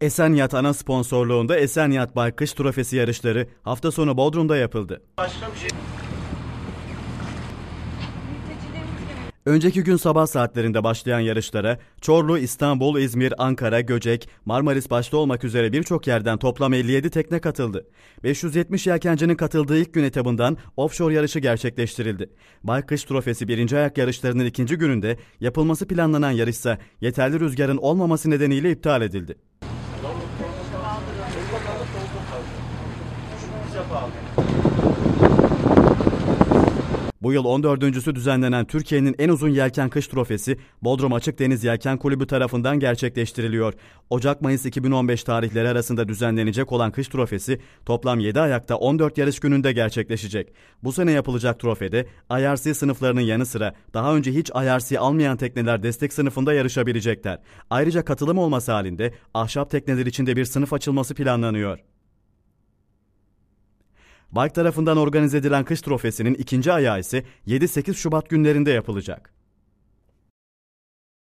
Esenyat ana sponsorluğunda Esenyat Baykış Trofesi yarışları hafta sonu Bodrum'da yapıldı. Başka bir şey. Önceki gün sabah saatlerinde başlayan yarışlara Çorlu, İstanbul, İzmir, Ankara, Göcek, Marmaris başta olmak üzere birçok yerden toplam 57 tekne katıldı. 570 yelkencinin katıldığı ilk gün etabından offshore yarışı gerçekleştirildi. Baykış Trofesi birinci ayak yarışlarının ikinci gününde yapılması planlanan yarışsa yeterli rüzgarın olmaması nedeniyle iptal edildi. Çok bu yıl 14.sü düzenlenen Türkiye'nin en uzun yelken kış trofesi Bodrum Açık Deniz Yelken Kulübü tarafından gerçekleştiriliyor. Ocak-Mayıs 2015 tarihleri arasında düzenlenecek olan kış trofesi toplam 7 ayakta 14 yarış gününde gerçekleşecek. Bu sene yapılacak trofede IRC sınıflarının yanı sıra daha önce hiç IRC almayan tekneler destek sınıfında yarışabilecekler. Ayrıca katılım olması halinde ahşap tekneler içinde bir sınıf açılması planlanıyor. Bayk tarafından organize edilen kış trofesinin ikinci ayağı ise 7-8 Şubat günlerinde yapılacak.